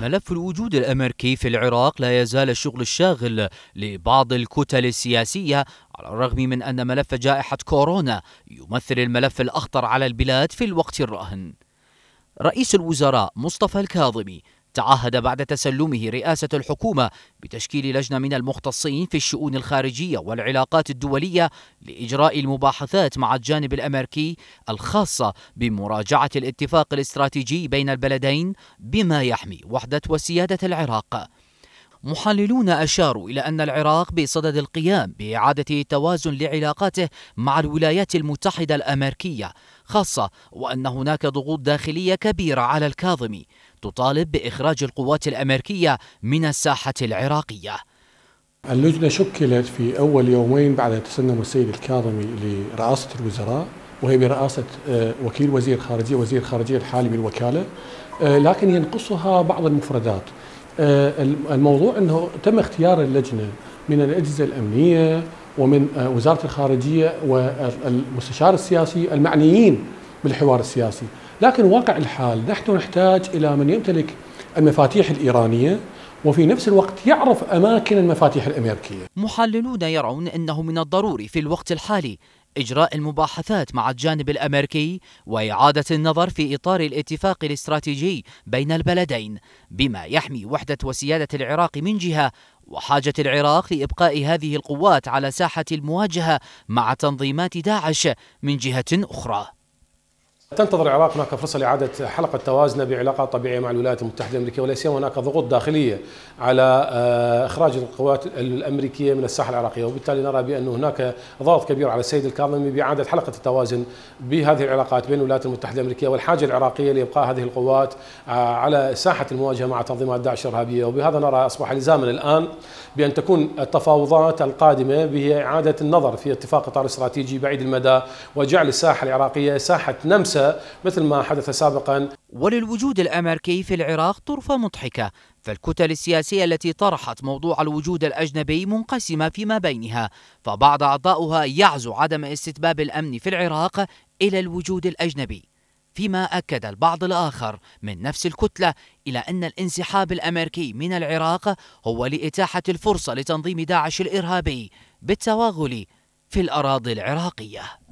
ملف الوجود الامريكي في العراق لا يزال الشغل الشاغل لبعض الكتل السياسيه على الرغم من ان ملف جائحه كورونا يمثل الملف الاخطر على البلاد في الوقت الراهن. رئيس الوزراء مصطفى الكاظمي تعهد بعد تسلمه رئاسة الحكومة بتشكيل لجنة من المختصين في الشؤون الخارجية والعلاقات الدولية لإجراء المباحثات مع الجانب الأمريكي الخاصة بمراجعة الاتفاق الاستراتيجي بين البلدين بما يحمي وحدة وسيادة العراق محللون أشاروا إلى أن العراق بصدد القيام بإعادة توازن لعلاقاته مع الولايات المتحدة الأمريكية خاصة وأن هناك ضغوط داخلية كبيرة على الكاظمي تطالب بإخراج القوات الأمريكية من الساحة العراقية اللجنة شكلت في أول يومين بعد تسلم السيد الكاظمي لرئاسة الوزراء وهي برئاسة آه، وكيل وزير خارجية وزير خارجية الحالي بالوكالة آه، لكن ينقصها بعض المفردات آه، الموضوع انه تم اختيار اللجنه من الاجهزه الامنيه ومن آه، وزاره الخارجيه والمستشار السياسي المعنيين بالحوار السياسي، لكن واقع الحال نحن نحتاج الى من يمتلك المفاتيح الايرانيه وفي نفس الوقت يعرف أماكن المفاتيح الأمريكية محللون يرون أنه من الضروري في الوقت الحالي إجراء المباحثات مع الجانب الأمريكي وإعادة النظر في إطار الاتفاق الاستراتيجي بين البلدين بما يحمي وحدة وسيادة العراق من جهة وحاجة العراق لإبقاء هذه القوات على ساحة المواجهة مع تنظيمات داعش من جهة أخرى تنتظر العراق هناك فرصة لإعادة حلقة توازنه بعلاقات طبيعية مع الولايات المتحدة الأمريكية وليس هناك ضغوط داخلية على آه، إخراج القوات الأمريكية من الساحة العراقية وبالتالي نرى بأن هناك ضغط كبير على السيد الكاظمي بإعادة حلقة التوازن بهذه العلاقات بين الولايات المتحدة الأمريكية والحاجة العراقية لإبقاء هذه القوات آه، على ساحة المواجهة مع تنظيمات داعش الإرهابية وبهذا نرى أصبح لزاما الآن بأن تكون التفاوضات القادمة بإعادة النظر في اتفاق إطار استراتيجي بعيد المدى وجعل الساحة العراقية ساحة نمسا مثل ما حدث سابقا وللوجود الأمريكي في العراق طرفة مضحكة فالكتل السياسية التي طرحت موضوع الوجود الأجنبي منقسمة فيما بينها فبعض أعضاؤها يعزو عدم استتباب الأمن في العراق إلى الوجود الأجنبي فيما أكد البعض الآخر من نفس الكتلة إلى أن الانسحاب الأمريكي من العراق هو لإتاحة الفرصة لتنظيم داعش الإرهابي بالتواغل في الأراضي العراقية